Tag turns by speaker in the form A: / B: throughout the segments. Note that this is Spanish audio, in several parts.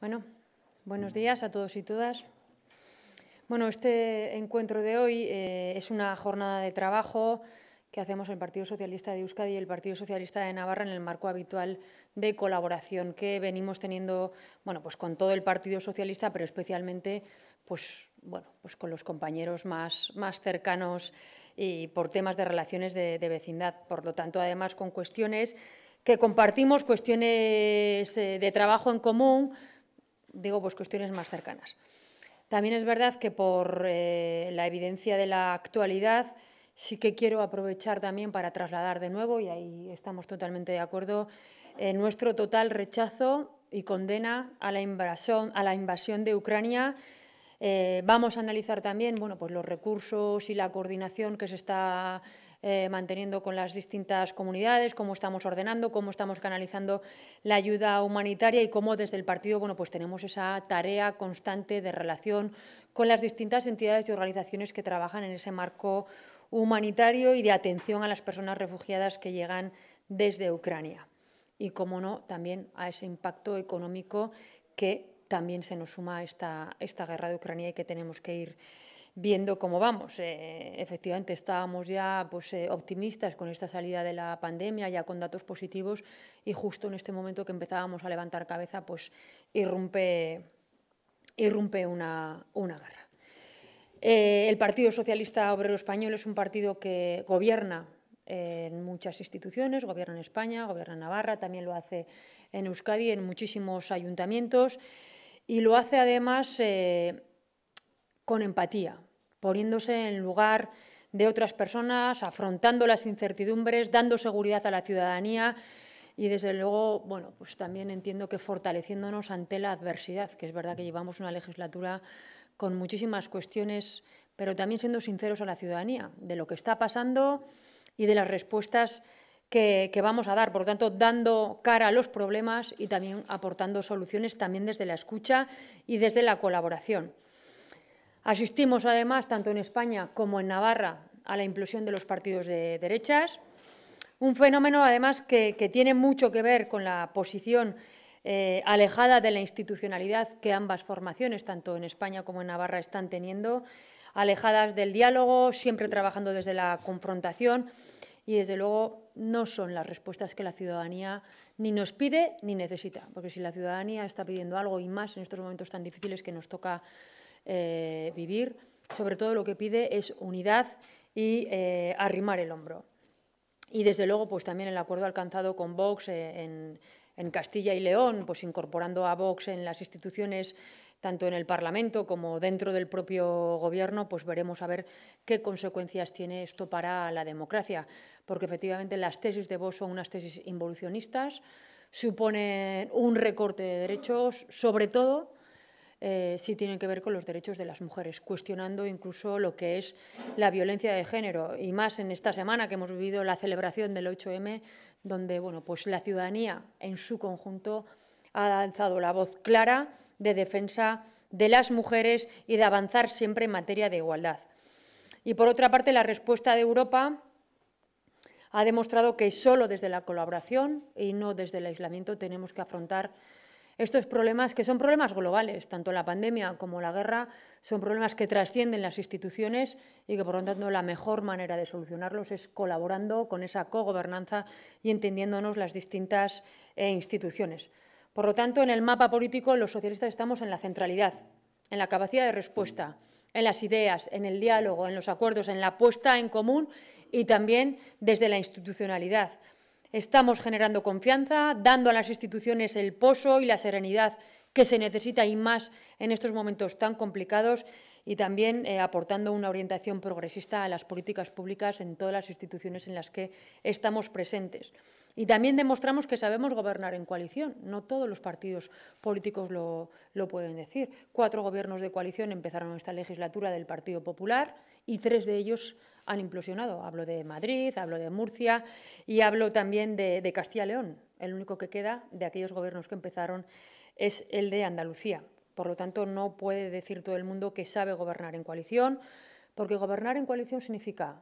A: Bueno, buenos días a todos y todas. Bueno, este encuentro de hoy eh, es una jornada de trabajo que hacemos el Partido Socialista de Euskadi y el Partido Socialista de Navarra en el marco habitual de colaboración que venimos teniendo, bueno, pues con todo el Partido Socialista, pero especialmente pues, bueno, pues con los compañeros más, más cercanos y por temas de relaciones de, vecindad. Por lo tanto, además con cuestiones que compartimos, cuestiones eh, de trabajo en común, digo, pues cuestiones más cercanas. También es verdad que por eh, la evidencia de la actualidad sí que quiero aprovechar también para trasladar de nuevo, y ahí estamos totalmente de acuerdo, eh, nuestro total rechazo y condena a la invasión, a la invasión de Ucrania. Eh, vamos a analizar también bueno, pues los recursos y la coordinación que se está eh, manteniendo con las distintas comunidades, cómo estamos ordenando, cómo estamos canalizando la ayuda humanitaria y cómo desde el partido bueno, pues tenemos esa tarea constante de relación con las distintas entidades y organizaciones que trabajan en ese marco humanitario y de atención a las personas refugiadas que llegan desde Ucrania. Y, como no, también a ese impacto económico que también se nos suma esta, esta guerra de Ucrania y que tenemos que ir viendo cómo vamos. Eh, efectivamente, estábamos ya pues, eh, optimistas con esta salida de la pandemia, ya con datos positivos, y justo en este momento que empezábamos a levantar cabeza, pues irrumpe, irrumpe una, una guerra. Eh, el Partido Socialista Obrero Español es un partido que gobierna en muchas instituciones, gobierna en España, gobierna en Navarra, también lo hace en Euskadi, en muchísimos ayuntamientos, y lo hace además con empatía, poniéndose en lugar de otras personas, afrontando las incertidumbres, dando seguridad a la ciudadanía y desde luego, bueno, pues también entiendo que fortaleciéndonos ante la adversidad, que es verdad que llevamos una legislatura con muchísimas cuestiones, pero también siendo sinceros a la ciudadanía de lo que está pasando y de las respuestas que, que, vamos a dar. Por lo tanto, dando cara a los problemas y también aportando soluciones también desde la escucha y desde la colaboración. Asistimos además, tanto en España como en Navarra, a la implosión de los partidos de derechas, un fenómeno además que, tiene mucho que ver con la posición eh, alejada de la institucionalidad que ambas formaciones, tanto en España como en Navarra, están teniendo, alejadas del diálogo, siempre trabajando desde la confrontación y, desde luego, no son las respuestas que la ciudadanía ni nos pide ni necesita, porque si la ciudadanía está pidiendo algo y más en estos momentos tan difíciles que nos toca eh, vivir, sobre todo lo que pide es unidad y eh, arrimar el hombro. Y desde luego, pues también el acuerdo alcanzado con Vox eh, en, en Castilla y León, pues incorporando a Vox en las instituciones tanto en el Parlamento como dentro del propio Gobierno, pues veremos a ver qué consecuencias tiene esto para la democracia, porque efectivamente las tesis de Vox son unas tesis involucionistas, suponen un recorte de derechos, sobre todo si eh, sí tienen que ver con los derechos de las mujeres, cuestionando incluso lo que es la violencia de género. Y más en esta semana que hemos vivido la celebración del 8M, donde bueno, pues la ciudadanía en su conjunto ha lanzado la voz clara de defensa de las mujeres y de avanzar siempre en materia de igualdad. Y por otra parte, la respuesta de Europa ha demostrado que solo desde la colaboración y no desde el aislamiento tenemos que afrontar estos problemas, que son problemas globales, tanto la pandemia como la guerra, son problemas que trascienden las instituciones y que, por lo tanto, la mejor manera de solucionarlos es colaborando con esa cogobernanza y entendiéndonos las distintas eh, instituciones. Por lo tanto, en el mapa político los socialistas estamos en la centralidad, en la capacidad de respuesta, en las ideas, en el diálogo, en los acuerdos, en la puesta en común y también desde la institucionalidad. Estamos generando confianza, dando a las instituciones el pozo y la serenidad que se necesita y más en estos momentos tan complicados y también eh, aportando una orientación progresista a las políticas públicas en todas las instituciones en las que estamos presentes. Y también demostramos que sabemos gobernar en coalición. No todos los partidos políticos lo, pueden decir. Cuatro gobiernos de coalición empezaron esta legislatura del Partido Popular y tres de ellos han implosionado. Hablo de Madrid, hablo de Murcia y hablo también de, de Castilla y León. El único que queda de aquellos gobiernos que empezaron es el de Andalucía. Por lo tanto, no puede decir todo el mundo que sabe gobernar en coalición, porque gobernar en coalición significa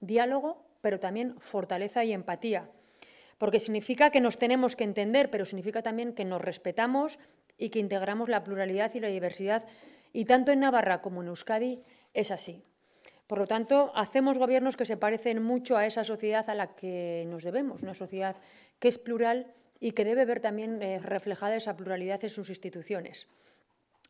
A: diálogo, pero también fortaleza y empatía porque significa que nos tenemos que entender, pero significa también que nos respetamos y que integramos la pluralidad y la diversidad, y tanto en Navarra como en Euskadi es así. Por lo tanto, hacemos gobiernos que se parecen mucho a esa sociedad a la que nos debemos, una sociedad que es plural y que debe ver también eh, reflejada esa pluralidad en sus instituciones.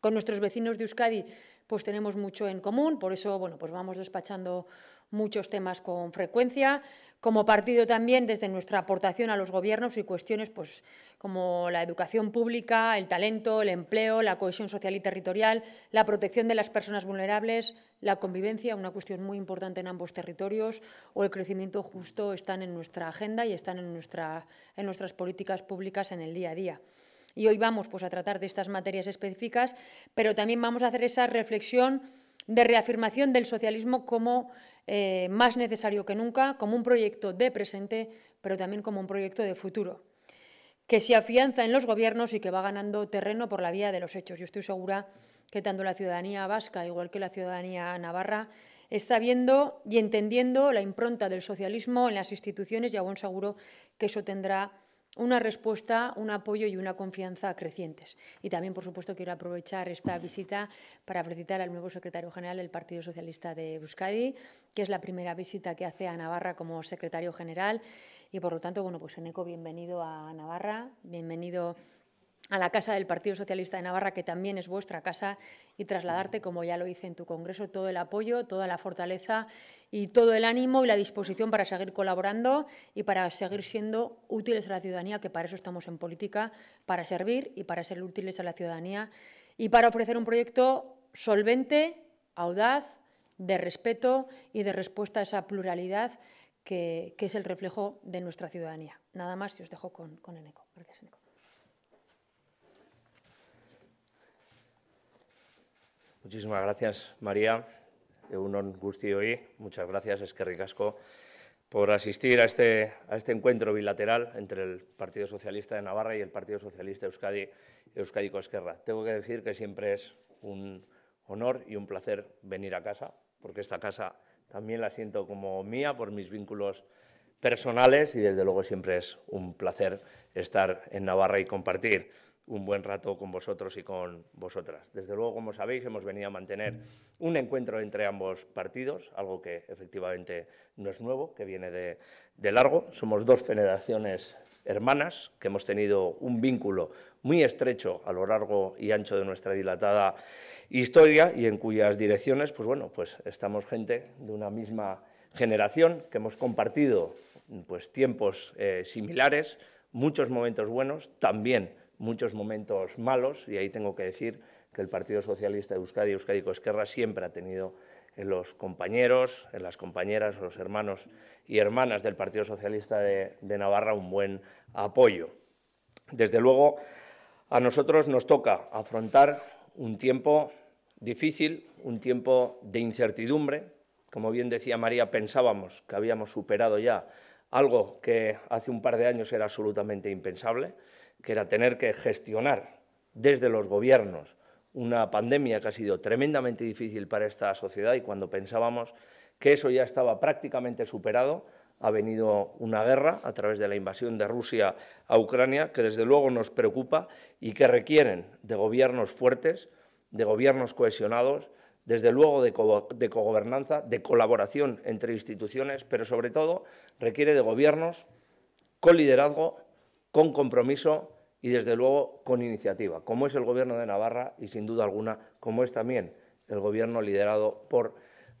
A: Con nuestros vecinos de Euskadi pues tenemos mucho en común, por eso bueno, pues vamos despachando muchos temas con frecuencia, como partido también desde nuestra aportación a los gobiernos y cuestiones pues, como la educación pública, el talento, el empleo, la cohesión social y territorial, la protección de las personas vulnerables, la convivencia, una cuestión muy importante en ambos territorios, o el crecimiento justo están en nuestra agenda y están en, nuestras políticas públicas en el día a día. Y hoy vamos pues, a tratar de estas materias específicas, pero también vamos a hacer esa reflexión de reafirmación del socialismo como eh, más necesario que nunca, como un proyecto de presente, pero también como un proyecto de futuro, que se afianza en los gobiernos y que va ganando terreno por la vía de los hechos. Yo estoy segura que tanto la ciudadanía vasca, igual que la ciudadanía navarra, está viendo y entendiendo la impronta del socialismo en las instituciones y aún seguro que eso tendrá una respuesta, un apoyo y una confianza crecientes. Y también, por supuesto, quiero aprovechar esta visita para felicitar al nuevo secretario general del Partido Socialista de Euskadi, que es la primera visita que hace a Navarra como secretario general. Y, por lo tanto, bueno, pues Eneco, bienvenido a Navarra, bienvenido a la casa del Partido Socialista de Navarra, que también es vuestra casa, y trasladarte, como ya lo hice en tu Congreso, todo el apoyo, toda la fortaleza y todo el ánimo y la disposición para seguir colaborando y para seguir siendo útiles a la ciudadanía, que para eso estamos en política, para servir y para ser útiles a la ciudadanía y para ofrecer un proyecto solvente, audaz, de respeto y de respuesta a esa pluralidad que, es el reflejo de nuestra ciudadanía. Nada más y os dejo con, con Eneco. Gracias, Eneco.
B: Muchísimas gracias, María. Un gusto hoy. muchas gracias, Esquerricasco Casco, por asistir este, a este, encuentro bilateral entre el Partido Socialista de Navarra y el Partido Socialista Euskadi, Euskadi Tengo que decir que siempre es un honor y un placer venir a casa, porque esta casa también la siento como mía por mis vínculos personales y desde luego siempre es un placer estar en Navarra y compartir un buen rato con vosotros y con vosotras. Desde luego, como sabéis, hemos venido a mantener un encuentro entre ambos partidos, algo que efectivamente no es nuevo, que viene de, largo. Somos dos generaciones hermanas que hemos tenido un vínculo muy estrecho a lo largo y ancho de nuestra dilatada historia y en cuyas direcciones, pues bueno, pues estamos gente de una misma generación que hemos compartido pues tiempos eh, similares, muchos momentos buenos, también muchos momentos malos y ahí tengo que decir que el Partido Socialista de Euskadi, Euskadi Esquerra, siempre ha tenido en los compañeros, en las compañeras, los hermanos y hermanas del Partido Socialista de Navarra un buen apoyo. Desde luego, a nosotros nos toca afrontar un tiempo difícil, un tiempo de incertidumbre. Como bien decía María, pensábamos que habíamos superado ya algo que hace un par de años era absolutamente impensable que era tener que gestionar desde los gobiernos una pandemia que ha sido tremendamente difícil para esta sociedad y cuando pensábamos que eso ya estaba prácticamente superado, ha venido una guerra a través de la invasión de Rusia a Ucrania que desde luego nos preocupa y que requieren de gobiernos fuertes, de gobiernos cohesionados, desde luego de, cogobernanza, de colaboración entre instituciones, pero sobre todo requiere de gobiernos con liderazgo, con compromiso y desde luego con iniciativa, como es el Gobierno de Navarra y sin duda alguna como es también el Gobierno liderado por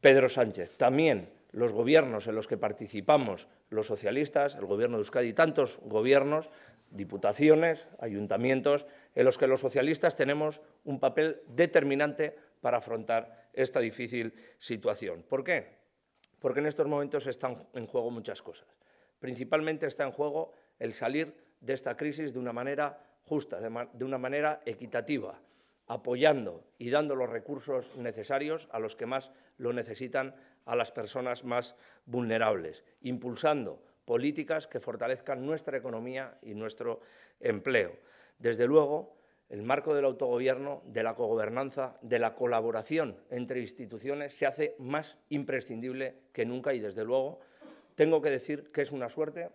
B: Pedro Sánchez. También los gobiernos en los que participamos los socialistas, el Gobierno de Euskadi, tantos gobiernos, diputaciones, ayuntamientos, en los que los socialistas tenemos un papel determinante para afrontar esta difícil situación. ¿Por qué? Porque en estos momentos están en juego muchas cosas. Principalmente está en juego el salir de esta crisis de una manera justa, de una manera equitativa, apoyando y dando los recursos necesarios a los que más lo necesitan, a las personas más vulnerables, impulsando políticas que fortalezcan nuestra economía y nuestro empleo. Desde luego, el marco del autogobierno, de la cogobernanza, de la colaboración entre instituciones se hace más imprescindible que nunca y, desde luego, tengo que decir que es una suerte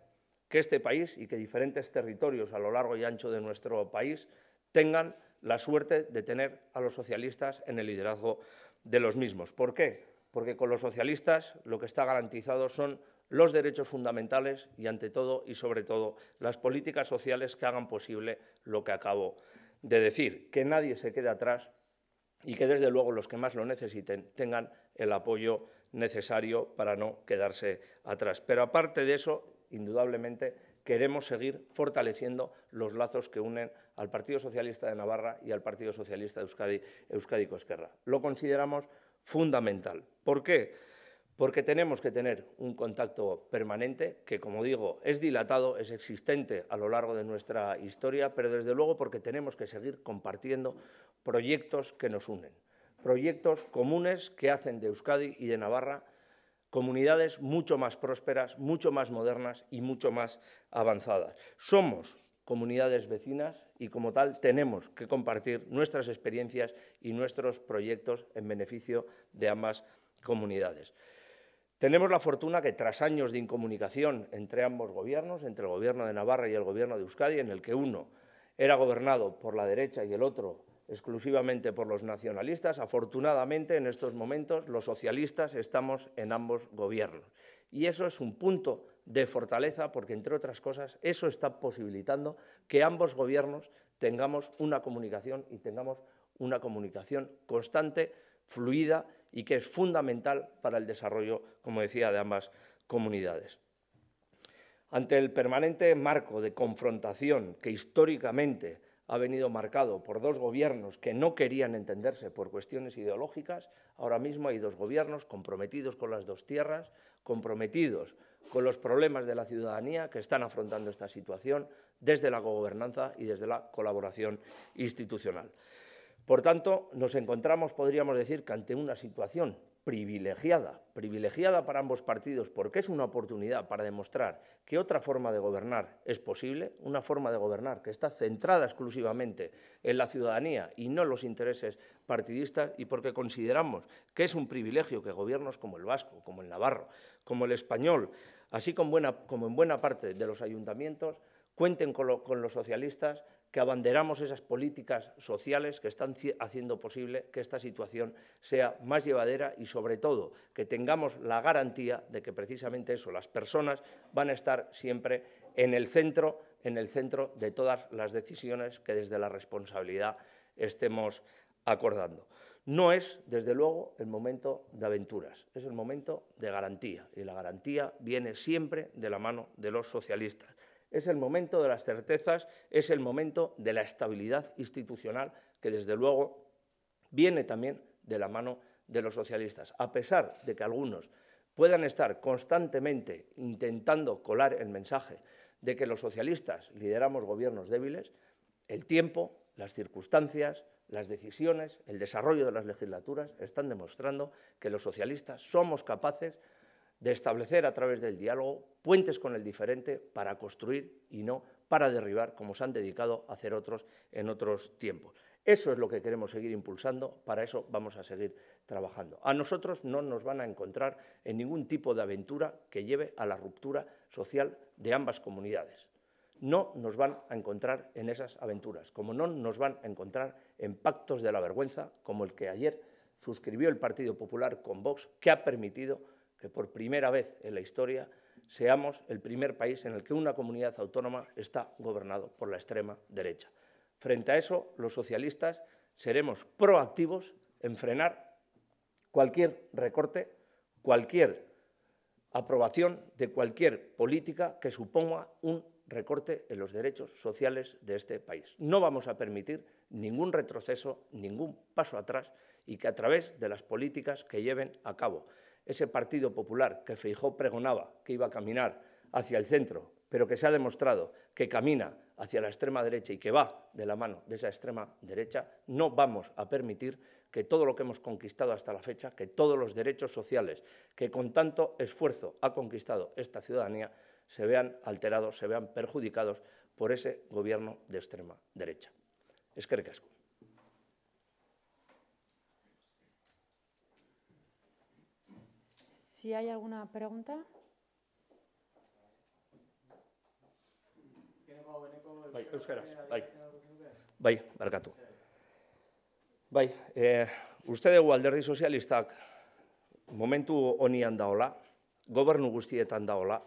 B: que este país y que diferentes territorios a lo largo y ancho de nuestro país tengan la suerte de tener a los socialistas en el liderazgo de los mismos. ¿Por qué? Porque con los socialistas lo que está garantizado son los derechos fundamentales y, ante todo y sobre todo, las políticas sociales que hagan posible lo que acabo de decir, que nadie se quede atrás y que, desde luego, los que más lo necesiten tengan el apoyo necesario para no quedarse atrás. Pero, aparte de eso, indudablemente queremos seguir fortaleciendo los lazos que unen al Partido Socialista de Navarra y al Partido Socialista de Euskadi, Euskadi Esquerra. Lo consideramos fundamental. ¿Por qué? Porque tenemos que tener un contacto permanente que, como digo, es dilatado, es existente a lo largo de nuestra historia, pero desde luego porque tenemos que seguir compartiendo proyectos que nos unen, proyectos comunes que hacen de Euskadi y de Navarra comunidades mucho más prósperas, mucho más modernas y mucho más avanzadas. Somos comunidades vecinas y como tal tenemos que compartir nuestras experiencias y nuestros proyectos en beneficio de ambas comunidades. Tenemos la fortuna que tras años de incomunicación entre ambos gobiernos, entre el gobierno de Navarra y el gobierno de Euskadi, en el que uno era gobernado por la derecha y el otro exclusivamente por los nacionalistas. Afortunadamente, en estos momentos, los socialistas estamos en ambos gobiernos. Y eso es un punto de fortaleza porque, entre otras cosas, eso está posibilitando que ambos gobiernos tengamos una comunicación y tengamos una comunicación constante, fluida y que es fundamental para el desarrollo, como decía, de ambas comunidades. Ante el permanente marco de confrontación que históricamente ha venido marcado por dos gobiernos que no querían entenderse por cuestiones ideológicas, ahora mismo hay dos gobiernos comprometidos con las dos tierras, comprometidos con los problemas de la ciudadanía que están afrontando esta situación desde la gobernanza y desde la colaboración institucional. Por tanto, nos encontramos, podríamos decir, que ante una situación privilegiada, privilegiada para ambos partidos, porque es una oportunidad para demostrar que otra forma de gobernar es posible, una forma de gobernar que está centrada exclusivamente en la ciudadanía y no en los intereses partidistas, y porque consideramos que es un privilegio que gobiernos como el vasco, como el navarro, como el español, así como, en buena parte de los ayuntamientos, cuenten con los socialistas que abanderamos esas políticas sociales que están haciendo posible que esta situación sea más llevadera y, sobre todo, que tengamos la garantía de que precisamente eso, las personas van a estar siempre en el centro, en el centro de todas las decisiones que desde la responsabilidad estemos acordando. No es, desde luego, el momento de aventuras, es el momento de garantía, y la garantía viene siempre de la mano de los socialistas es el momento de las certezas, es el momento de la estabilidad institucional que desde luego viene también de la mano de los socialistas. A pesar de que algunos puedan estar constantemente intentando colar el mensaje de que los socialistas lideramos gobiernos débiles, el tiempo, las circunstancias, las decisiones, el desarrollo de las legislaturas están demostrando que los socialistas somos capaces de establecer a través del diálogo puentes con el diferente para construir y no para derribar, como se han dedicado a hacer otros en otros tiempos. Eso es lo que queremos seguir impulsando, para eso vamos a seguir trabajando. A nosotros no nos van a encontrar en ningún tipo de aventura que lleve a la ruptura social de ambas comunidades. No nos van a encontrar en esas aventuras, como no nos van a encontrar en pactos de la vergüenza, como el que ayer suscribió el Partido Popular con Vox, que ha permitido que por primera vez en la historia seamos el primer país en el que una comunidad autónoma está gobernado por la extrema derecha. Frente a eso, los socialistas seremos proactivos en frenar cualquier recorte, cualquier aprobación de cualquier política que suponga un recorte en los derechos sociales de este país. No vamos a permitir ningún retroceso, ningún paso atrás y que a través de las políticas que lleven a cabo ese Partido Popular que Feijó pregonaba que iba a caminar hacia el centro, pero que se ha demostrado que camina hacia la extrema derecha y que va de la mano de esa extrema derecha, no vamos a permitir que todo lo que hemos conquistado hasta la fecha, que todos los derechos sociales que con tanto esfuerzo ha conquistado esta ciudadanía, se vean alterados, se vean perjudicados por ese gobierno de extrema derecha. Es que recasco.
A: si hay alguna pregunta
B: bai, euskaraz, bai bai, barkatu bai, e, uste dugu alderdi sozialistak momentu honian daola gobernu guztietan daola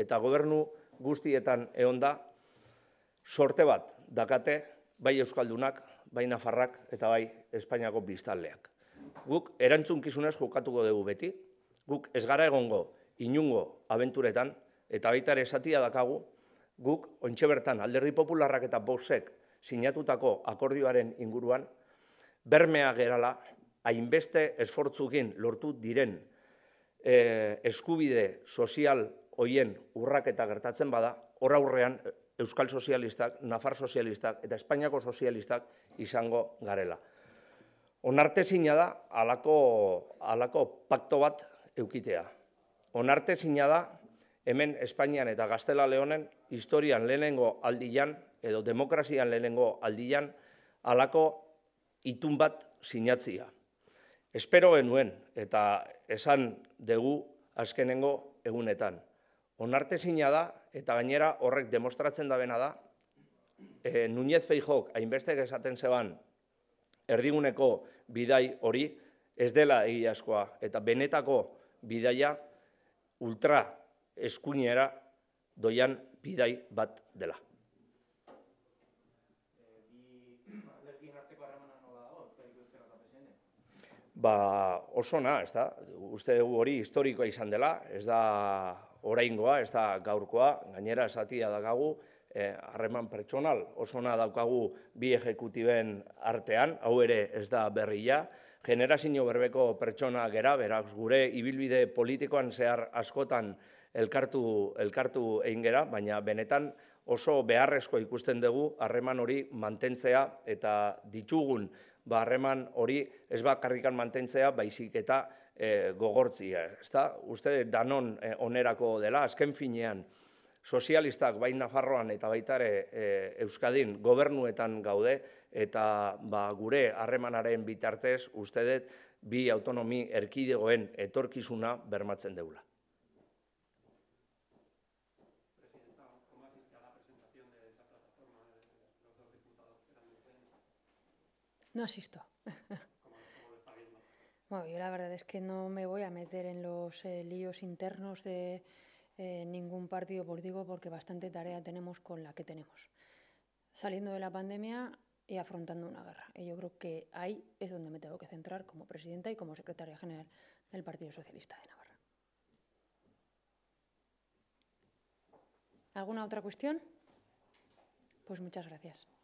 B: eta gobernu guztietan egon da sorte bat dakate bai euskaldunak, bai nafarrak eta bai Espainiako biztanleak. Guk erantzun kizunez jokatuko dugu beti, guk ez gara egongo inungo abenturetan, eta baita ere esatia dakagu, guk ontxe bertan alderdi popularrak eta bosek sinatutako akordioaren inguruan, bermea gerala, hainbeste esfortzukin lortu diren eh, eskubide sozial hoien urraketa gertatzen bada, horra hurrean eh, Euskal Sozialistak, Nafar Sozialistak eta Espainiako Sozialistak izango garela. Onarte zina da, alako pakto bat eukitea. Onarte da, hemen Espainian eta Gaztela Leonen, historian lehenengo aldian, edo demokrazian lehenengo aldian, alako itun bat sinatzia. Espero genuen eta esan dugu azkenengo egunetan. Onarte da, eta gainera horrek demostratzen dabena da, Nuñez eh, Nunez Feijok, hainbestek esaten zeban, erdiguneko bidai hori, ez dela egiazkoa, eta benetako bidaia ultra eskuinera doian bidai bat dela. Ba, oso na, ez da, uste dugu hori historikoa izan dela, ez da oraingoa, ez da gaurkoa, gainera esatia da gagu, eh, harreman pertsonal, oso na daukagu bi ejekutiben artean, hau ere ez da berria, generazio berbeko pertsona gera, beraz gure ibilbide politikoan zehar askotan elkartu elkartu egin gera, baina benetan oso beharrezko ikusten dugu harreman hori mantentzea eta ditugun ba harreman hori ez bakarrikan mantentzea, baizik eta e, gogortzia, ezta? Uste danon e, onerako dela azken finean sozialistak bain Nafarroan eta baitare e, Euskadin gobernuetan gaude, eta ba, gure harremanaren bitartez uste dut bi autonomi erkidegoen etorkizuna bermatzen deula.
A: No asisto. bueno, yo la verdad es que no me voy a meter en los eh, líos internos de eh, ningún partido digo, porque bastante tarea tenemos con la que tenemos. Saliendo de la pandemia y afrontando una guerra. Y yo creo que ahí es donde me tengo que centrar como presidenta y como secretaria general del Partido Socialista de Navarra. ¿Alguna otra cuestión? Pues muchas gracias.